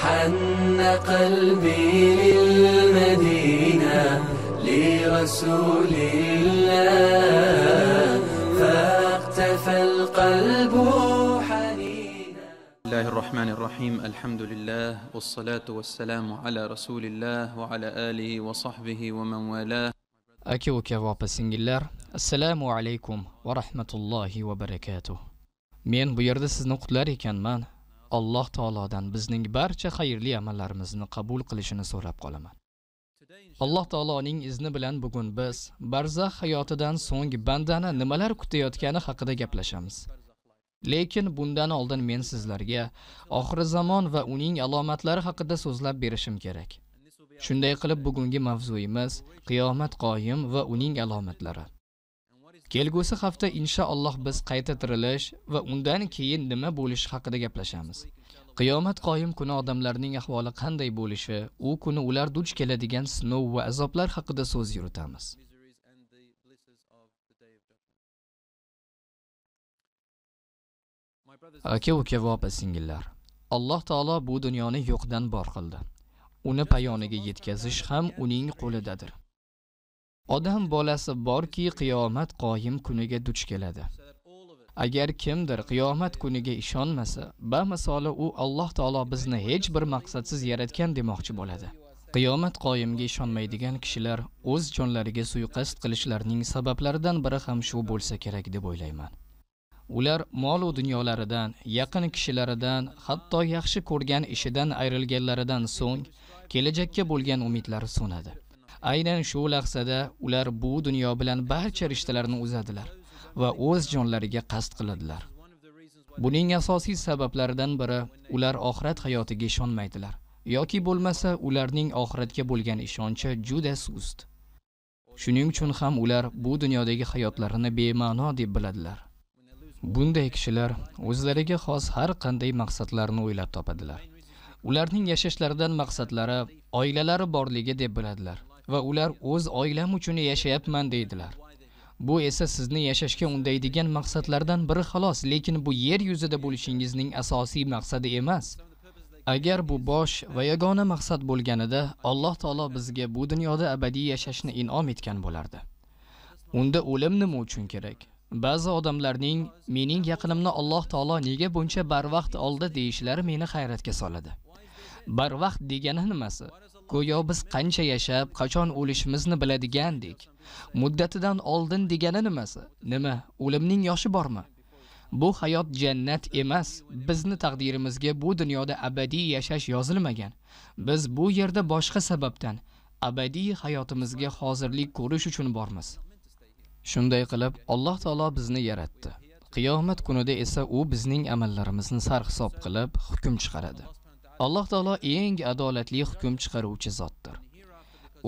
حن قلبي للمدينة لرسول الله فاقتفى القلب حنينا الله الرحمن الرحيم الحمد لله والصلاة والسلام على رسول الله وعلى آله وصحبه ومن والاه أكيو وابا بسنجلر السلام عليكم ورحمة الله وبركاته من بيرد yerda sizni من alloh taolodan bizning barcha xayrli amallarimizni qabul qilishini so'rab qolaman alloh taoloning izni bilan bugun biz barzax hayotidan so'ng bandani nimalar kutayotgani haqida gaplashamiz lekin bundan oldin men sizlarga oxir zamon va uning alomatlari haqida so'zlab berishim kerak shunday qilib bugungi mavzuyimiz qiyomat qoyim va uning alomatlari Kelgusi hafta inshaalloh biz qayta tirilish va undan keyin nima bo'lishi haqida gaplashamiz. Qiyomat qoyim kuni odamlarning ahvoli qanday bo'lishi, u kuni ular duch keladigan sinov va azoblar haqida so'z yuritamiz. Aka uka va opa singillar, Alloh taolo bu dunyoni yo'qdan bor qildi. Uni payoniga yetkazish ham uning qo'lidadir. odam bolasi borki qiyomat qoyim kuniga duch keladi agar kimdir qiyomat kuniga ishonmasa ba misoli u alloh taolo bizni hech bir maqsadsiz yaratgan demoqchi bo'ladi qiyomat qoyimga ishonmaydigan kishilar o'z jonlariga suiqasd qilishlarining sabablaridan biri ham shu bo'lsa kerak deb o'ylayman ular mol va dunyolaridan yaqin kishilaridan hatto yaxshi ko'rgan ishidan ayrilganlaridan so'ng kelajakka bo'lgan umidlari so'nadi aynan shu lahzada ular bu dunyo bilan barcha rishtalarni uzadilar va o'z jonlariga qasd qiladilar buning asosiy sabablaridan biri ular oxirat hayotiga ishonmaydilar yoki bo'lmasa ularning oxiratga bo'lgan ishonchi juda sust shuning uchun ham ular bu dunyodagi hayotlarini bema'no deb biladilar bunday kishilar o'zlariga xos har qanday maqsadlarni o'ylab topadilar ularning yashashlaridan maqsadlari oilalari borligi deb biladilar va ular o'z oilam uchun yashayapman deydilar bu esa sizni yashashga undaydigan maqsadlardan biri xolos lekin bu yer yuzida bo'lishingizning asosiy maqsadi emas agar bu bosh va yagona maqsad bo'lganida alloh taolo bizga bu dunyoda abadiy yashashni inom etgan bo'lardi unda o'lim nima uchun kerak ba'zi odamlarning mening yaqinimni alloh taolo nega buncha barvaqt oldi deyishlari meni hayratga soladi barvaqt degani nimasi go'yo biz qancha yashab qachon o'lishimizni biladigandik. muddatidan oldin degani nimasi nima o'limning yoshi bormi bu hayot jannat emas bizni taqdirimizga bu dunyoda abadiy yashash yozilmagan biz bu yerda boshqa sababdan abadiy hayotimizga hozirlik ko'rish uchun bormiz shunday qilib alloh taolo bizni yaratdi qiyomat kunida esa u bizning amallarimizni sarhisob qilib hukm chiqaradi alloh taolo eng adolatli hukm chiqaruvchi zotdir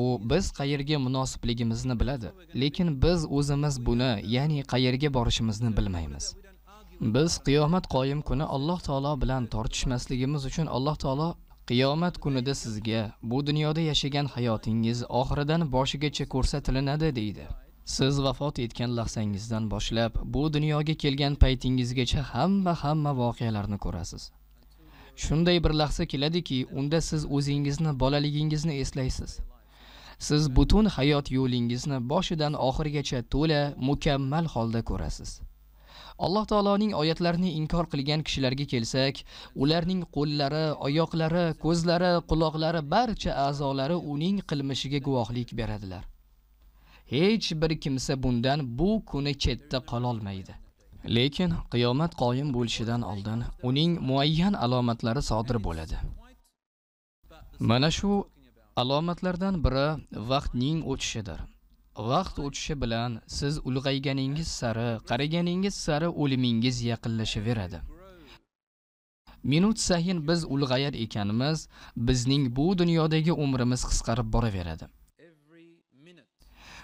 u biz qayerga munosibligimizni biladi lekin biz o'zimiz buni ya'ni qayerga borishimizni bilmaymiz biz qiyomat qoyim kuni alloh taolo bilan tortishmasligimiz uchun alloh taolo qiyomat kunida sizga bu dunyoda yashagan hayotingiz oxiridan boshigacha ko'rsatilinadi deydi siz vafot etgan lahzangizdan boshlab bu dunyoga kelgan paytingizgacha hamma hamma voqealarni ko'rasiz shunday bir lahza keladiki unda siz o'zingizni bolaligingizni eslaysiz siz butun hayot yo'lingizni boshidan oxirigacha to'la mukammal holda ko'rasiz alloh taoloning oyatlarini inkor qilgan kishilarga kelsak ularning qo'llari oyoqlari ko'zlari quloqlari barcha a'zolari uning qilmishiga guvohlik beradilar hech bir kimsa bundan bu kuni chetda qololmaydi Lekin qiyomat qoyim bo'lishidan oldin uning muayyan alomatlari sodir bo'ladi. Mana shu alomatlardan biri vaqtning o'tishidir. Vaqt o'tishi bilan siz ulg'ayganingiz sari, qaraganingiz sari o'limingiz yaqinlashaveradi. Minut sayin biz ulg'ayar ekanmiz, bizning bu dunyodagi umrimiz qisqarib boraveradi.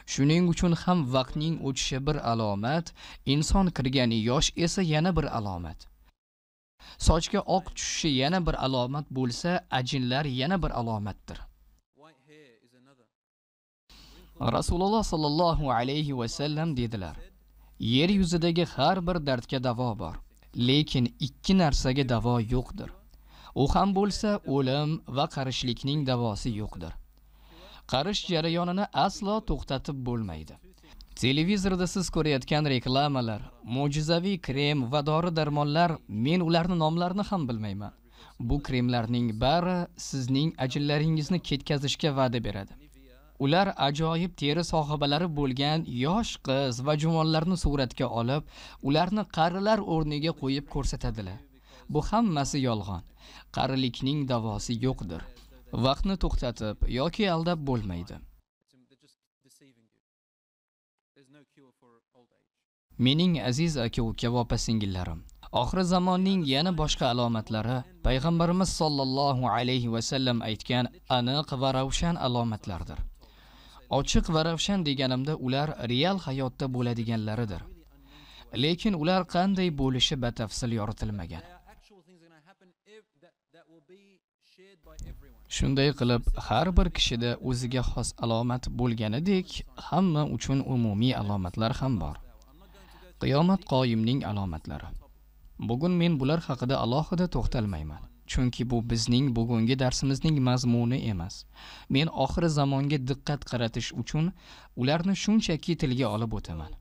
Shuning uchun ham vaqtning o'tishi bir alomat, inson kirgani yosh esa yana bir alomat. Sochga oq tushishi yana bir alomat bo'lsa, ajinlar yana bir alomatdir. Rasululloh sallallohu alayhi va sallam dedilar: Yer yuzidagi har bir dardga davo bor, lekin ikki narsaga davo yo'qdir. U ham bo'lsa o'lim va qarishlikning davosi yo'qdir. qarish jarayonini aslo to'xtatib bo'lmaydi televizorda siz ko'rayotgan reklamalar mo'jizaviy krem va dori darmonlar men ularni nomlarini ham bilmayman bu kremlarning bari sizning ajinlaringizni ketkazishga va'da beradi ular ajoyib teri sohibalari bo'lgan yosh qiz va juvonlarni suratga olib ularni qarilar o'rniga qo'yib ko'rsatadilar bu hammasi yolg'on qarilikning davosi yo'qdir vaqtni to'xtatib yoki aldab bo'lmaydi mening aziz aka uka opa singillarim oxir zamonning yana boshqa alomatlari payg'ambarimiz sollallohu alayhi vasallam aytgan aniq va ravshan alomatlardir ochiq va ravshan deganimda ular real hayotda bo'ladiganlaridir lekin ular qanday bo'lishi batafsil yoritilmagan shunday qilib har bir kishida o'ziga xos alomat bo'lganidek hamma uchun umumiy alomatlar ham bor qiyomat qoyimning alomatlari bugun men bular haqida alohida to'xtalmayman chunki bu bizning bugungi darsimizning mazmuni emas men oxiri zamonga diqqat qaratish uchun ularni shunchaki tilga olib o'taman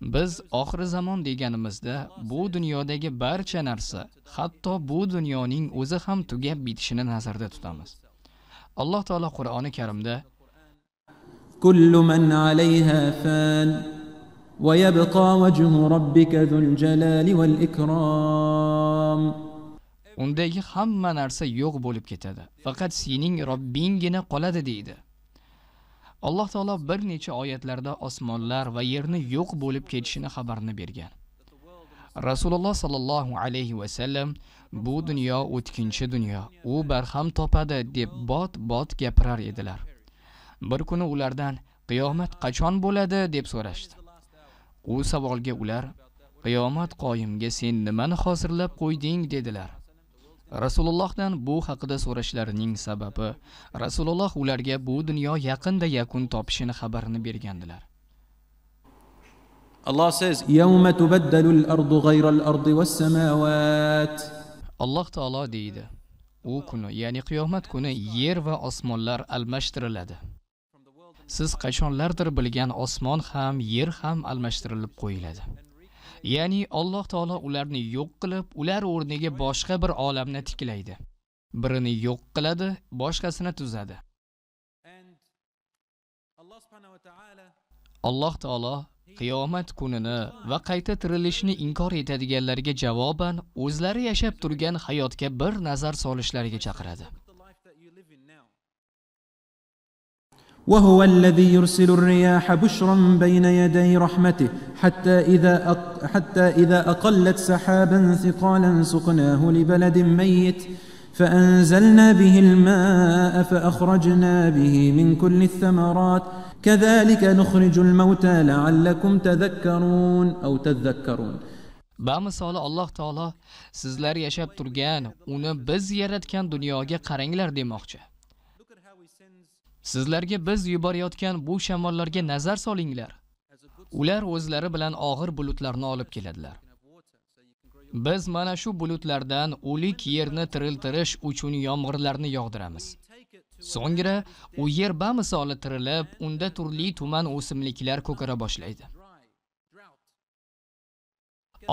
Biz oxir zamon deganimizda bu dunyodagi barcha narsa, hatto bu dunyoning o'zi ham tugab bitishini nazarda tutamiz. Alloh taolo Qur'oni Karimda Kullu man alayha fan va yabqa wajhu rabbika zul jalali val ikrom. Undagi hamma narsa yo'q bo'lib ketadi. Faqat sening Robbinggina qoladi deydi. alloh taolo bir necha oyatlarda osmonlar va yerni yo'q bo'lib ketishini xabarini bergan rasululloh sollallohu alayhi vasallam bu dunyo o'tkinchi dunyo u barham topadi deb bot bot gapirar edilar bir kuni ulardan qiyomat qachon bo'ladi deb so'rashdi u savolga ular qiyomat qoyimga sen nimani hozirlab qo'yding dedilar rasulullohdan bu haqida so'rashlarining sababi rasululloh ularga bu dunyo yaqinda yakun topishini xabarini bergandilar alloh was-samawat Alloh taolo deydi u kuni ya'ni qiyomat kuni yer va osmonlar almashtiriladi siz qachonlardir bilgan osmon ham yer ham almashtirilib qo'yiladi ya'ni alloh taolo ularni yo'q qilib ular o'rniga boshqa bir olamni tiklaydi birini yo'q qiladi boshqasini tuzadi alloh taolo qiyomat kunini va qayta tirilishni inkor etadiganlarga javoban o'zlari yashab turgan hayotga bir nazar solishlariga chaqiradi وهو الذي يرسل الرياح بشرا بين يدي رحمته حتى إذا, أق حتى إذا أقلت سحابا ثقالا سقناه لبلد ميت فأنزلنا به الماء فأخرجنا به من كل الثمرات كذلك نخرج الموتى لعلكم تذكرون أو تذكرون va misoli alloh taolo sizlar yashab turgan كان دنيا yaratgan dunyoga qaranglar demoqchi Sizlarga biz yuborayotgan bu shamollarga nazar solinglar. Ular o'zlari bilan og'ir bulutlarni olib keladilar. Biz mana shu bulutlardan o'lik yerni tiriltirish uchun yomg'irlarni yog'diramiz. So'ngra u yer bamisoli tirilib, unda turli tuman o'simliklar ko'kara boshlaydi.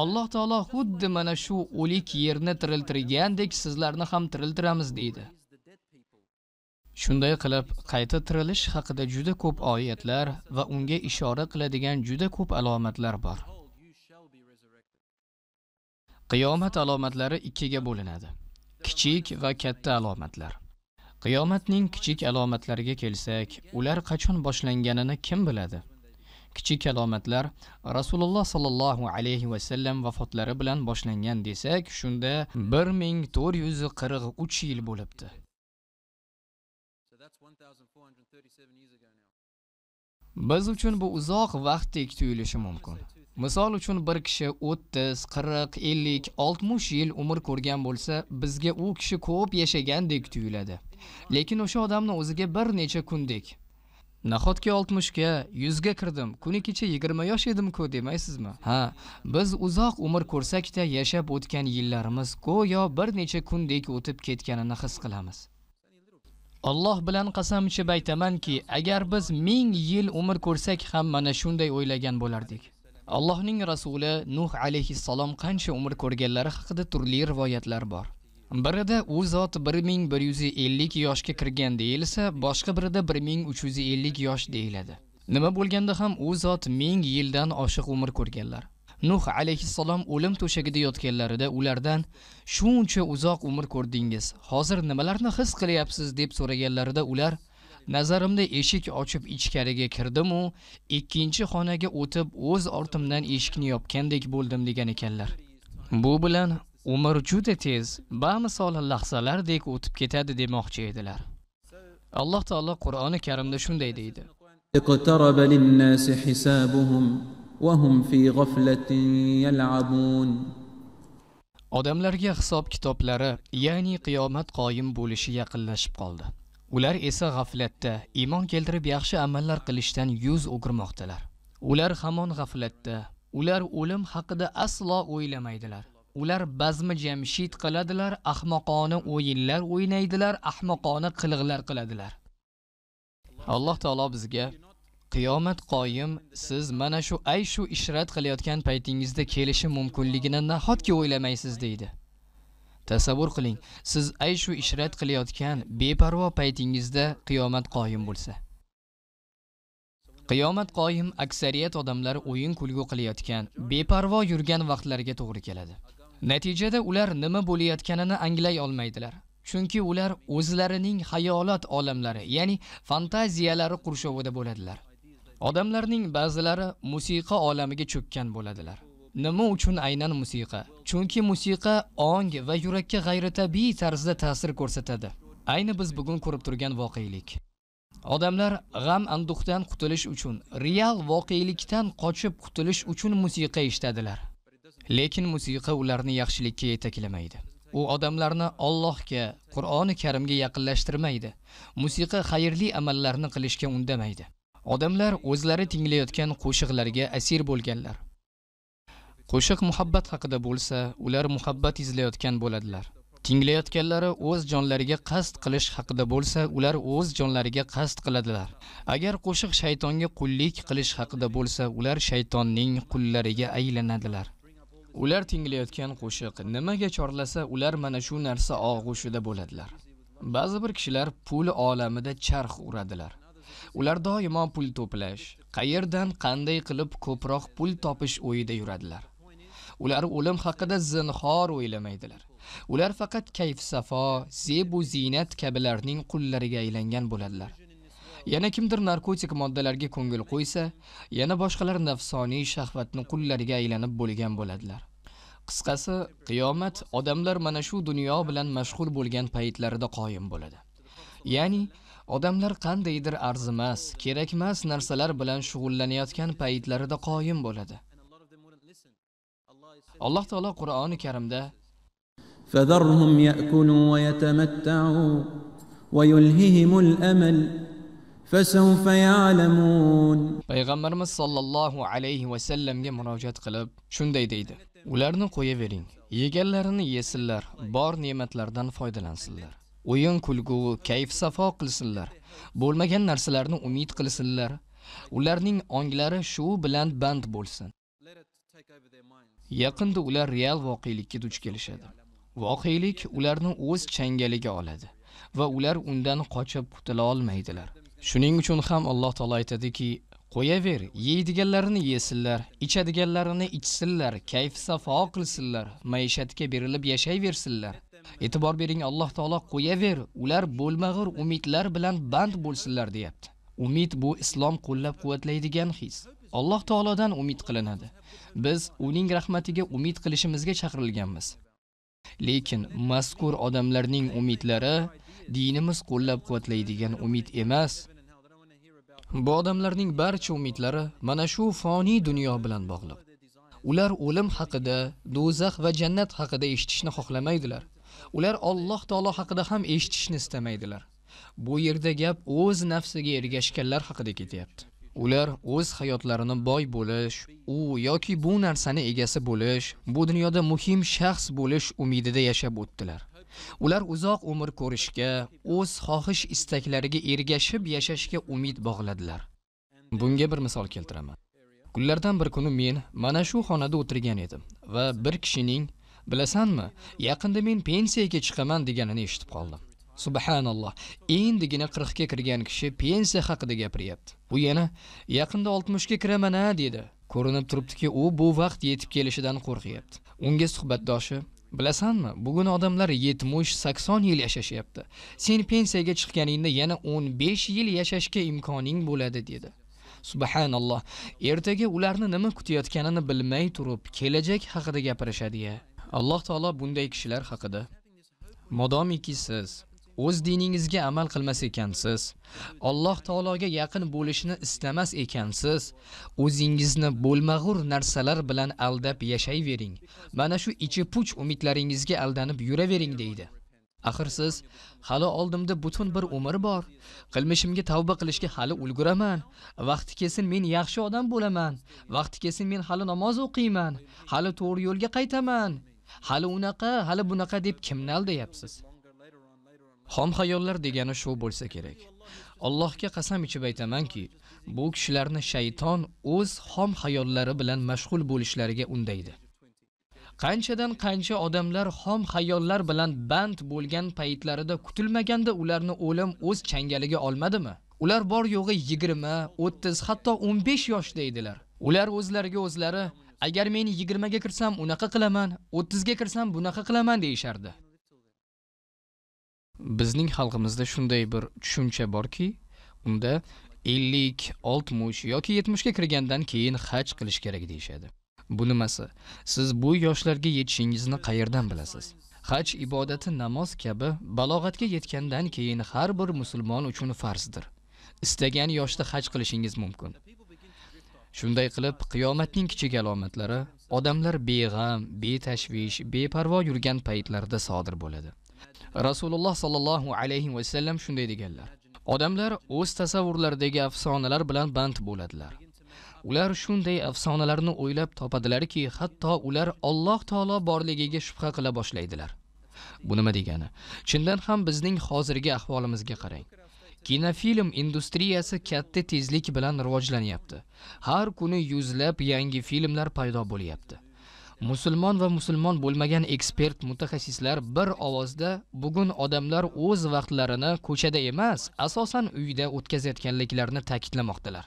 Alloh taolo xuddi mana shu o'lik yerni tiriltirgandek sizlarni ham tiriltiramiz deydi. shunday qilib qayta tirilish haqida juda ko'p oyatlar va unga ishora qiladigan juda ko'p alomatlar bor qiyomat alomatlari ikkiga bo'linadi kichik va katta alomatlar qiyomatning kichik alomatlariga kelsak ular qachon boshlanganini kim biladi kichik alomatlar rasululloh sollallohu alayhi vasallam vafotlari bilan boshlangan desak shunda bir ming to'rt yuz qirq uch yil bo'libdi biz uchun bu uzoq vaqtdek tuyulishi mumkin misol uchun bir kishi 30, 40, 50, 60 yil umr ko'rgan bo'lsa bizga u kishi ko'p yashagandek tuyuladi lekin o'sha odamni o'ziga bir necha kundek nahotki 60 ga 100 ga kirdim kuni kecha 20 yosh edim-ku demaysizmi ha biz uzoq umr ko'rsakda yashab o'tgan yillarimiz go'yo bir necha kundek o'tib ketganini his qilamiz Alloh bilan qasam ichib aytamanki, agar biz 1000 yil umr ko'rsak ham mana shunday o'ylagan bo'lardik. Allohning rasuli Nuh alayhissalom qancha umr ko'rganlari haqida turli rivoyatlar bor. Birida u zot 1150 yoshga kirgan deyilsa, boshqa birida 1350 yosh deyiladi. Nima bo'lganda ham u zot 1000 yildan oshiq umr ko'rganlar. nuh alayhissalom o'lim to'shagida yotganlarida ulardan shuncha uzoq umr ko'rdingiz hozir nimalarni his qilyapsiz deb so'raganlarida ular nazarimda eshik ochib ichkariga kirdim u, ikkinchi xonaga o'tib o'z ortimdan eshikni yopgandek bo'ldim degan ekanlar bu bilan umr juda tez misol lahzalardek o'tib ketadi demoqchi edilar alloh taolo qur'oni karimda shunday deydi اقترب للناس حسابهم وهم في غفلة يلعبون odamlarga hisob kitoblari ya'ni qiyomat qoyim bo'lishi yaqinlashib qoldi ular esa g'aflatda iymon keltirib yaxshi amallar qilishdan yuz o'girmoqdalar ular hamon g'aflatda ular o'lim haqida aslo o'ylamaydilar ular bazmi jamshid qiladilar ahmoqona o'yinlar o'ynaydilar ahmoqona qilig'lar qiladilar alloh taolo bizga qiyomat qoyim siz mana shu ayshu ishrat qilayotgan paytingizda kelishi mumkinligini nahotki o'ylamaysiz deydi tasavvur qiling siz ayshu ishrat qilayotgan beparvo paytingizda qiyomat qoyim bo'lsa qiyomat qoyim aksariyat odamlar o'yin kulgu qilayotgan beparvo yurgan vaqtlariga to'g'ri keladi natijada ular nima bo'layotganini anglay olmaydilar chunki ular o'zlarining hayolot olamlari ya'ni fantaziyalari qurshovida bo'ladilar Odamlarning ba'zilari musiqa olamiga cho'kkan bo'ladilar. Nima uchun aynan musiqa? Chunki musiqa ong va yurakka g'ayritabiiy tarzda ta'sir ko'rsatadi. Ayni biz bugun ko'rib turgan voqeilik. Odamlar g'am anduhdan qutulish uchun, real voqeilikdan qochib qutulish uchun musiqa eshitadilar. Lekin musiqa ularni yaxshilikka yetaklamaydi. u odamlarni Allohga, Qur'oni Karimga yaqinlashtirmaydi. Musiqa xayrli amallarni qilishga undamaydi. odamlar o'zlari tinglayotgan qo'shiqlarga asir bo'lganlar qo'shiq muhabbat haqida bo'lsa ular muhabbat izlayotgan bo'ladilar tinglayotganlari o'z jonlariga qasd qilish haqida bo'lsa ular o'z jonlariga qasd qiladilar agar qo'shiq shaytonga qullik qilish haqida bo'lsa ular shaytonning qullariga aylanadilar ular tinglayotgan qo'shiq nimaga chorlasa ular mana shu narsa og'ushida bo'ladilar ba'zi bir kishilar pul olamida charx uradilar ular doimo pul to'plash qayerdan qanday qilib ko'proq pul topish o'yida yuradilar ular o'lim haqida zinhor o'ylamaydilar ular faqat kayf safo zebu ziynat kabilarning qullariga aylangan bo'ladilar yana kimdir narkotik moddalarga ko'ngil qo'ysa yana boshqalar nafsoniy shahvatni qullariga aylanib bo'lgan bo'ladilar qisqasi qiyomat odamlar mana shu dunyo bilan mashg'ul bo'lgan paytlarida qoyim bo'ladi ya'ni Odamlar qandaydir arzimas, kerakmas narsalar bilan shug'ullanayotgan paytlarida qoyim bo'ladi. Alloh taolo Qur'oni Karimda Payg'ambarimiz sollallohu alayhi va sallamga murojaat qilib shunday deydi: Ularni qo'yavering, yeganlarini yesinlar, bor ne'matlardan foydalansinlar. o'yin kulgu kayf safo qilsinlar bo'lmagan narsalarni umid qilsinlar ularning onglari shu bilan band bo'lsin yaqinda ular real voqelikka duch kelishadi voqelik ularni o'z changaliga oladi va ular undan qochib qutula olmaydilar shuning uchun ham alloh taolo aytadiki qo'yaver yeydiganlarini yesinlar ichadiganlarini ichsinlar kayf safo qilsinlar maishatga berilib yashayversinlar e'tibor bering alloh taolo qo'yaver ular bo'lmag'ir umidlar bilan band bo'lsinlar deyapti umid bu islom qo'llab quvvatlaydigan his alloh taolodan umid qilinadi biz uning rahmatiga umid qilishimizga chaqirilganmiz lekin mazkur odamlarning umidlari dinimiz qo'llab quvvatlaydigan umid emas bu odamlarning barcha umidlari mana shu foniy dunyo bilan bog'liq ular o'lim haqida do'zax va jannat haqida eshitishni xohlamaydilar ular Alloh taolo haqida ham eshitishni istamaydilar. Bu yerda gap o'z nafsiga ergashganlar haqida ketyapti. Ular o'z hayotlarini boy bo'lish, u yoki bu narsani egasi bo'lish, bu dunyoda muhim shaxs bo'lish umidida yashab o'tdilar. Ular uzoq umr ko'rishga, o'z xohish istaklariga ergashib yashashga umid bog'ladilar. Bunga bir misol keltiraman. Kunlardan bir kuni men mana shu xonada o'tirgan edim va bir kishining bilasanmi yaqinda men pensiyaga chiqaman deganini eshitib qoldim subhanalloh endigina qirqga kirgan kishi pensiya haqida gapiryapti u yana yaqinda oltmishga kiraman a dedi ko'rinib turibdiki u bu vaqt yetib kelishidan qo'rqyapti unga suhbatdoshi bilasanmi bugun odamlar yetmish sakson yil yashashyapti sen pensiyaga chiqqaningda yana o'n besh yil yashashga imkoning bo'ladi dedi subhanalloh ertaga ularni nima kutayotganini bilmay turib kelajak haqida gapirishadi ya alloh taolo bunday kishilar haqida modomiki siz o'z diningizga amal qilmas ekansiz alloh taologa yaqin bo'lishni istamas ekansiz o'zingizni bo'lmag'ur narsalar bilan aldab yashayvering mana shu ichi puch umidlaringizga aldanib yuravering deydi axir siz hali oldimda butun bir umr bor qilmishimga tavba qilishga hali ulguraman vaqti kelsin men yaxshi odam bo'laman vaqti kelsin men hali namoz o'qiyman hali to'g'ri yo'lga qaytaman hali unaqa hali bunaqa deb kimni aldayapsiz xom xayollar degani shu bo'lsa kerak allohga qasam ichib aytamanki bu kishilarni shayton o'z xom xayollari bilan mashg'ul bo'lishlariga undaydi qanchadan qancha odamlar xom xayollar bilan band bo'lgan paytlarida kutilmaganda ularni o'lim o'z changaliga olmadimi ular bor yo'g'i 20, 30, hatto 15 yoshda edilar ular o'zlariga o'zlari agar men 20 ga kirsam unaqa qilaman 30 ga kirsam bunaqa qilaman deyishardi bizning xalqimizda shunday bir tushuncha borki unda 50, 60 yoki 70 ga kirgandan keyin haj qilish kerak deyishadi bu nimasi siz bu yoshlarga yetishingizni qayerdan bilasiz haj ibodati namoz kabi balog'atga yetgandan keyin har bir musulmon uchun farzdir istagan yoshda haj qilishingiz mumkin Shunday qilib, qiyomatning kichik alomatlari odamlar beg'am, betashvish, beparvo yurgan paytlarda sodir bo'ladi. Rasululloh sallallohu alayhi va sallam shunday deganlar: Odamlar o'z tasavvurlaridagi afsonalar bilan band bo'ladilar. Ular shunday afsonalarni o'ylab topadilarki, hatto ular Alloh taolo borligiga shubha qila boshlaydilar. Bu nima degani? Chindan ham bizning hozirgi ahvolimizga qarang. Kinofilm industriyasi katta tezlik bilan rivojlanyapti. Har kuni yuzlab yangi filmlar paydo bo'lyapti. Musulmon va musulmon bo'lmagan ekspert mutaxassislar bir ovozda bugun odamlar o'z vaqtlarini ko'chada emas, asosan uyda o'tkazayotganliklarini ta'kidlamoqdilar.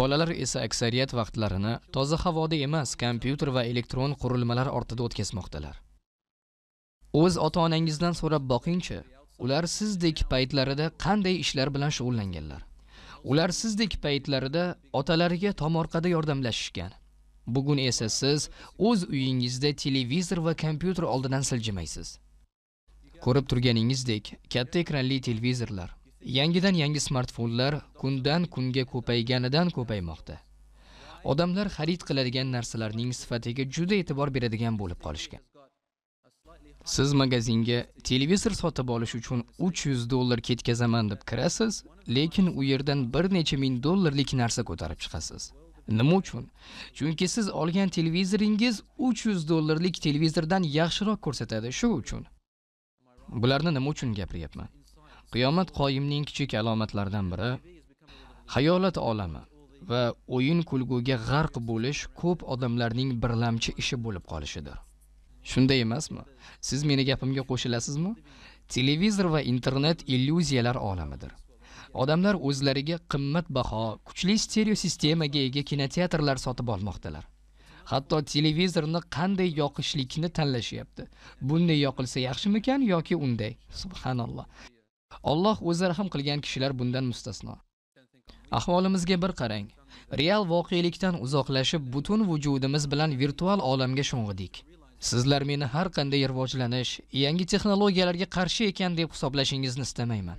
Bolalar esa aksariyat vaqtlarini toza havoda emas, kompyuter va elektron qurilmalar ortida o'tkazmoqdilar. O'z ota-onangizdan so'rab boqingchi, ular sizdek paytlarida qanday ishlar bilan shug'ullanganlar ular sizdek paytlarida otalariga tomorqada yordamlashishgan bugun esa siz o'z uyingizda televizor va kompyuter oldidan siljimaysiz ko'rib turganingizdek katta ekranli televizorlar yangidan yangi smartfonlar kundan kunga ko'payganidan ko'paymoqda odamlar xarid qiladigan narsalarning sifatiga juda e'tibor beradigan bo'lib qolishgan siz magazinga televizor sotib olish uchun 300 dollar ketkazaman deb kirasiz lekin u yerdan bir necha ming dollarlik narsa ko'tarib chiqasiz nima uchun chunki siz olgan televizoringiz 300 dollarlik televizordan yaxshiroq ko'rsatadi shu uchun bularni nima uchun gapiryapman qiyomat qoyimning kichik alomatlaridan biri hayolat olami va o'yin kulguga g'arq bo'lish ko'p odamlarning birlamchi ishi bo'lib qolishidir shunday emasmi siz meni gapimga qo'shilasizmi televizor va internet illyuziyalar olamidir odamlar o'zlariga qimmatbaho kuchli stereosistemaga ega kinoteatrlar sotib olmoqdalar hatto televizorni qanday yoqishlikni tanlashyapti bunday yoqilsa yaxshimikan yoki unday subhanalloh Alloh o'zi rahm qilgan kishilar bundan mustasno ahvolimizga bir qarang real voqelikdan uzoqlashib butun vujudimiz bilan virtual olamga sho'ng'idik sizlar meni har qanday rivojlanish yangi texnologiyalarga qarshi ekan deb hisoblashingizni istamayman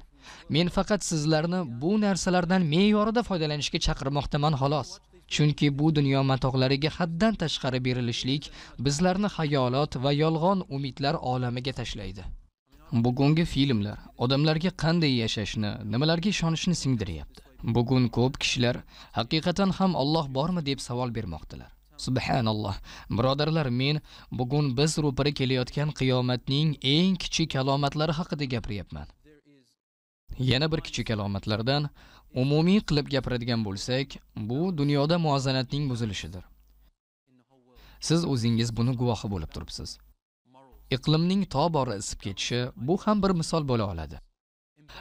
men faqat sizlarni bu narsalardan me'yorida foydalanishga chaqirmoqdaman xolos chunki bu dunyo matoqlariga haddan tashqari berilishlik bizlarni hayolot va yolg'on umidlar olamiga tashlaydi bugungi filmlar odamlarga qanday yashashni nimalarga ishonishni singdiryapti bugun ko'p kishilar haqiqatan ham Alloh bormi deb savol bermoqdilar subhanalloh birodarlar men bugun biz ro'para kelayotgan qiyomatning eng kichik alomatlari haqida gapiryapman yana bir kichik alomatlardan umumiy qilib gapiradigan bo'lsak bu dunyoda muvozanatning buzilishidir siz o'zingiz buni guvohi bo'lib turibsiz iqlimning tobora isib ketishi bu ham bir misol bo'la oladi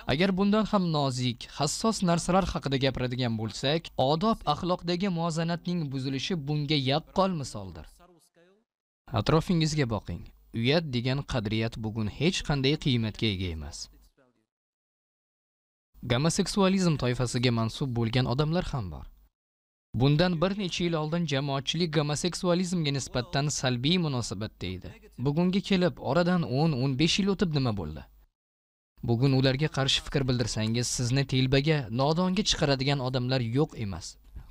Agar bundan ham nozik, hassos narsalar haqida gapiradigan bo'lsak, odob axloqdagi muvozanatning buzilishi bunga yaqqol misoldir. Atrofingizga boqing. Uyat degan qadriyat bugun hech qanday qiymatga ega emas. Gomoseksualizm toifasiga mansub bo'lgan odamlar ham bor. Bundan bir necha yil oldin jamoatchilik gomoseksualizmga nisbatan salbiy munosabatda edi. Bugunga kelib, oradan 10-15 yil o'tib nima bo'ldi? bugun ularga qarshi fikr bildirsangiz sizni telbaga nodonga chiqaradigan odamlar yo'q emas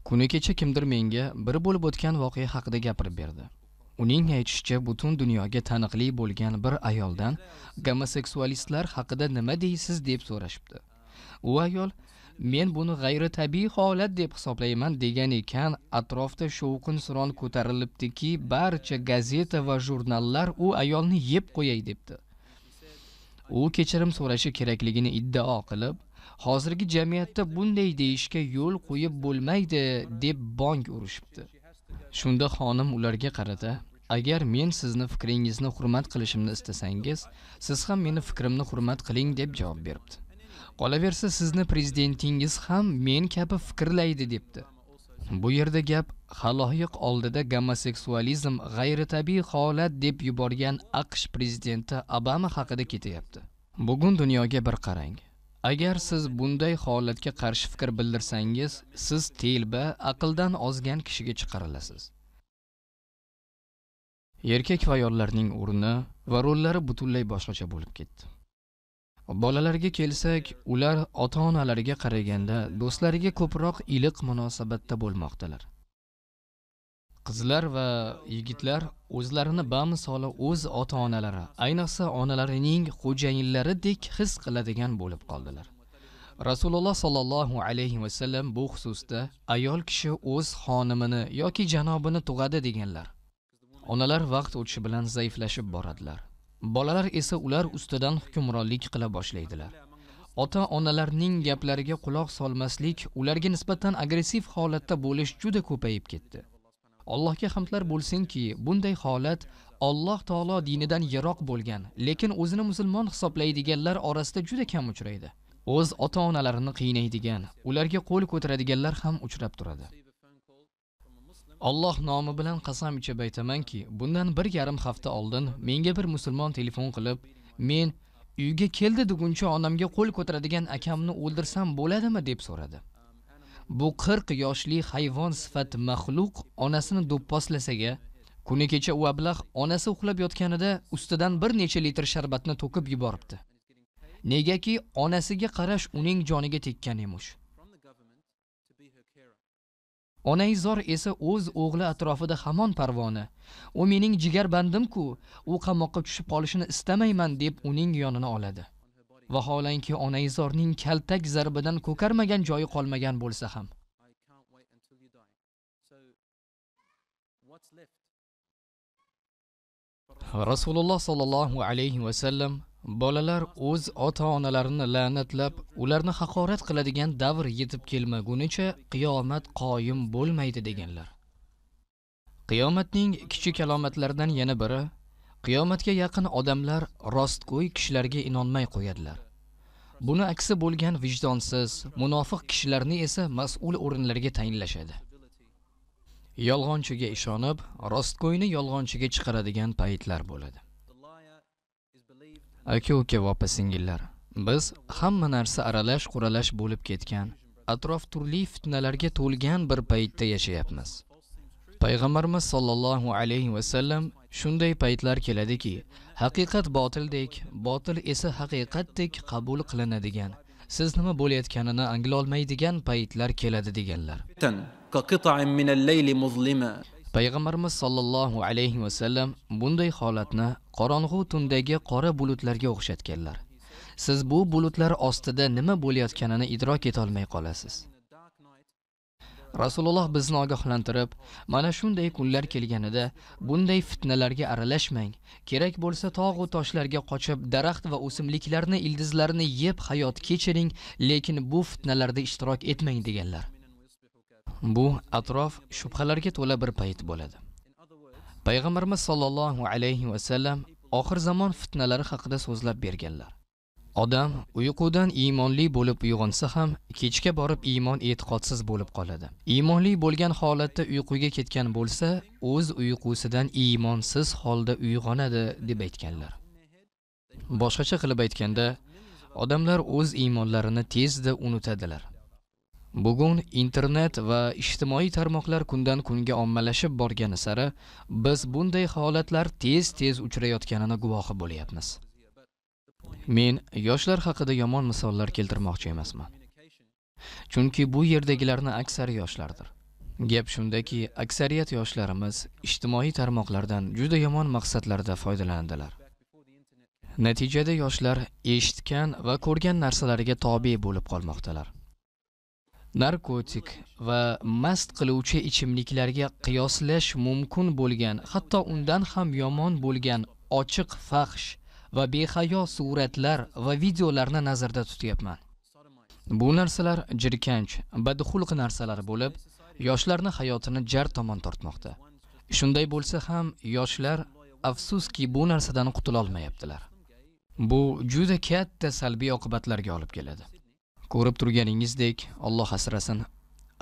kuni kecha kimdir menga bir bo'lib o'tgan voqea haqida gapirib berdi uning aytishicha butun dunyoga taniqli bo'lgan bir ayoldan gomoseksualistlar haqida nima deysiz deb so'rashibdi u ayol men buni g'ayritabiiy holat deb hisoblayman degan ekan atrofda shovqin suron ko'tarilibdiki barcha gazeta va jurnallar u ayolni yeb qo'yay debdi u kechirim so'rashi kerakligini iddao qilib hozirgi jamiyatda bunday deyishga yo'l qo'yib bo'lmaydi deb bong urishibdi shunda xonim ularga qarata agar men sizni fikringizni hurmat qilishimni istasangiz siz ham meni fikrimni hurmat qiling deb javob beribdi qolaversa sizni prezidentingiz ham men kabi fikrlaydi debdi bu yerda gap xaloyiq oldida gomoseksualizm g'ayritabiiy holat deb yuborgan aqsh prezidenti obama haqida ketyapti bugun dunyoga bir qarang agar siz bunday holatga qarshi fikr bildirsangiz siz telba aqldan ozgan kishiga chiqarilasiz erkak va ayollarning o'rni va rollari butunlay boshqacha bo'lib ketdi bolalarga kelsak ular ota onalariga qaraganda do'stlariga ko'proq iliq munosabatda bo'lmoqdalar qizlar va yigitlar o'zlarini bamisola o'z ota onalari ayniqsa onalarining xo'jayinlaridek his qiladigan bo'lib qoldilar rasululloh sollallohu alayhi vasallam bu xususda ayol kishi o'z xonimini yoki janobini tug'adi deganlar onalar vaqt o'tishi bilan zaiflashib boradilar bolalar esa ular ustidan hukmronlik qila boshlaydilar ota onalarning gaplariga quloq solmaslik ularga nisbatan agressiv holatda bo'lish juda ko'payib ketdi allohga hamdlar bo'lsinki bunday holat alloh taolo dinidan yiroq bo'lgan lekin o'zini musulmon hisoblaydiganlar orasida juda kam uchraydi o'z ota onalarini qiynaydigan ularga qo'l ko'taradiganlar ham uchrab turadi alloh nomi bilan qasam ichib aytamanki bundan bir yarim hafta oldin menga bir musulmon telefon qilib men uyga keldi deguncha onamga qo'l ko'taradigan akamni o'ldirsam bo'ladimi deb so'radi bu qirq yoshli hayvon sifat maxluq onasini do'pposlasaga kuni kecha u ablah onasi uxlab yotganida ustidan bir necha litr sharbatni to'kib yuboribdi negaki onasiga qarash uning joniga tekkan emish onaizor esa o'z o'g'li atrofida hamon parvona u mening jigar bandimku u qamoqqa tushib qolishini istamayman deb uning yonini oladi vaholanki onaizorning kaltak zarbidan ko'karmagan joyi qolmagan bo'lsa ham rasululloh sollallohu alayhi vasallam bolalar o'z ota onalarini la'natlab ularni haqorat qiladigan davr yetib kelmagunicha qiyomat qoyim bo'lmaydi deganlar qiyomatning kichik alomatlaridan yana biri qiyomatga yaqin odamlar rostgo'y kishilarga inonmay qo'yadilar buni aksi bo'lgan vijdonsiz munofiq kishilarni esa mas'ul o'rinlarga tayinlashadi yolg'onchiga ishonib rostgo'yni yolg'onchiga chiqaradigan paytlar bo'ladi aka uka opa singillar biz hamma narsa aralash quralash bo'lib ketgan atrof turli fitnalarga to'lgan bir paytda yashayapmiz payg'ambarimiz sollallohu alayhi vasallam shunday paytlar keladiki haqiqat botildek botil esa haqiqatdek qabul qilinadigan siz nima bo'layotganini anglolmaydigan paytlar keladi deganlar payg'ambarimiz sollallohu alayhi vasallam bunday holatni qorong'u tundagi qora bulutlarga o'xshatganlar siz bu bulutlar ostida nima bo'layotganini idrok etolmay qolasiz rasululloh bizni ogohlantirib mana shunday kunlar kelganida bunday fitnalarga aralashmang kerak bo'lsa tog'u toshlarga qochib daraxt va o'simliklarni ildizlarini yeb hayot kechiring lekin bu fitnalarda ishtirok etmang deganlar bu atrof shubhalarga to'la bir payt bo'ladi payg'ambarimiz sollallohu alayhi vasallam oxir zamon fitnalari haqida so'zlab berganlar odam uyqudan iymonli bo'lib uyg'onsa ham kechga borib iymon e'tiqodsiz bo'lib qoladi iymonli bo'lgan holatda uyquga ketgan bo'lsa o'z uyqusidan iymonsiz holda uyg'onadi deb aytganlar boshqacha qilib aytganda odamlar o'z iymonlarini tezda unutadilar Bugun internet va ijtimoiy tarmoqlar kundan kunga ommalashib borgani sari biz bunday holatlar tez-tez uchrayotganini guvohi bo'lyapmiz. Men yoshlar haqida yomon misollar keltirmoqchi emasman. Chunki bu yerdagilarni aksari yoshlardir. Gap shundaki, aksariyat yoshlarimiz ijtimoiy tarmoqlardan juda yomon maqsadlarda foydalandilar. Natijada yoshlar eshitgan va ko'rgan narsalariga tobe bo'lib qolmoqdalar. narkotik va mast qiluvchi ichimliklarga qiyoslash mumkin bo'lgan hatto undan ham yomon bo'lgan ochiq fahsh va behayo suratlar va videolarni nazarda tutyapman bu narsalar jirkanch badxulq narsalar bo'lib yoshlarni hayotini jar tomon tortmoqda shunday bo'lsa ham yoshlar afsuski bu narsadan qutulolmayaptilar bu juda katta salbiy oqibatlarga olib keladi ko'rib turganingizdek Alloh asrasin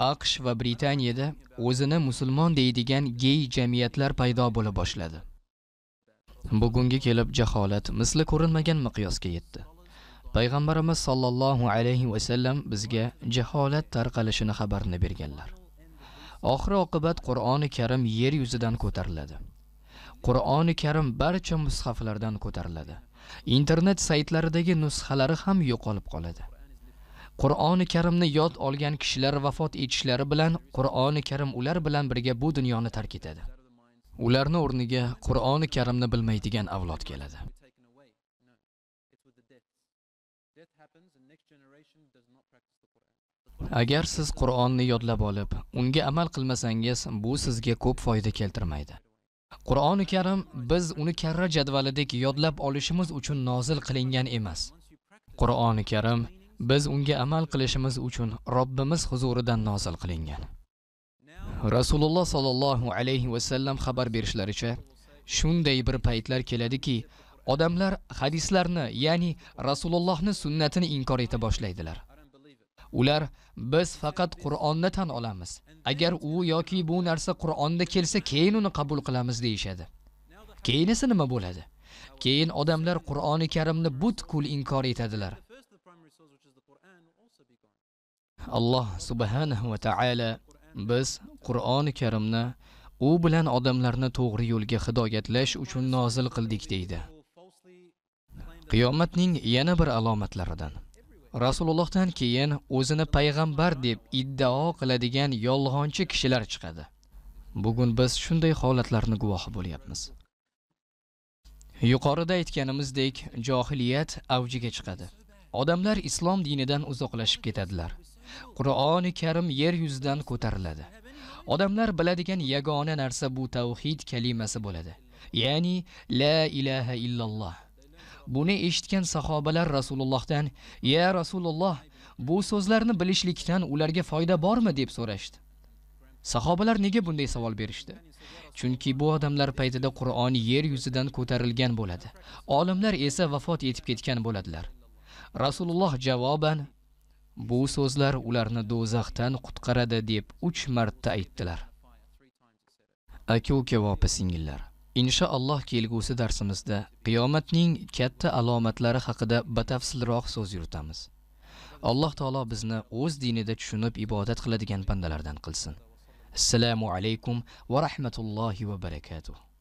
aqsh va britaniyada o'zini musulmon deydigan gey jamiyatlar paydo bo'la boshladi bugunga kelib jaholat misli ko'rinmagan miqyosga yetdi payg'ambarimiz sollallohu alayhi vasallam bizga jaholat tarqalishini xabarini berganlar oxiri oqibat qur'oni karim yer yuzidan ko'tariladi qur'oni karim barcha mushaflardan ko'tariladi internet saytlaridagi nusxalari ham yo'qolib qoladi qur'oni karimni yod olgan kishilar vafot etishlari bilan qur'oni karim ular bilan birga bu dunyoni tark etadi ularni o'rniga qur'oni karimni bilmaydigan avlod keladi agar siz qur'onni yodlab olib unga amal qilmasangiz bu sizga ko'p foyda keltirmaydi qur'oni karim biz uni karra jadvalidagi yodlab olishimiz uchun nozil qilingan emas qur'oni karim biz unga amal qilishimiz uchun robbimiz huzuridan nozil qilingan rasululloh sollallohu alayhi vasallam xabar berishlaricha shunday bir paytlar keladiki odamlar hadislarni ya'ni rasulullohni sunnatini inkor eta boshlaydilar ular biz faqat qur'onni tan olamiz agar u yoki bu narsa qur'onda kelsa keyin uni qabul qilamiz deyishadi keyin esa nima bo'ladi keyin odamlar qur'oni karimni butkul inkor etadilar alloh subhanahu va taala biz qur'oni karimni u bilan odamlarni to'g'ri yo'lga hidoyatlash uchun nozil qildik deydi qiyomatning yana bir alomatlaridan rasulullohdan keyin o'zini payg'ambar deb iddao qiladigan yolg'onchi kishilar chiqadi bugun biz shunday holatlarni guvohi bo'lyapmiz yuqorida aytganimizdek johiliyat avjiga chiqadi odamlar islom dinidan uzoqlashib ketadilar Qur'oni Karim yer yuzidan ko'tariladi. Odamlar biladigan yagona narsa bu tavhid kalimasi bo'ladi. Ya'ni la ilaha illalloh. Buni eshitgan sahobalar Rasulullohdan: "Ya Rasululloh, bu so'zlarni bilishlikdan ularga foyda bormi?" deb so'rashdi. Sahobalar nega bunday savol berishdi? Chunki bu odamlar paytida Qur'on yer yuzidan ko'tarilgan bo'ladi. Olimlar esa vafot etib ketgan bo'ladilar. Rasululloh javoban bu so'zlar ularni do'zaxdan qutqaradi deb uch marta aytdilar aka uka va opa singillar inshaalloh kelgusi darsimizda qiyomatning katta alomatlari haqida batafsilroq so'z yuritamiz alloh taolo bizni o'z dinida tushunib ibodat qiladigan bandalardan qilsin assalomu alaykum va rahmatullohi va barakatuh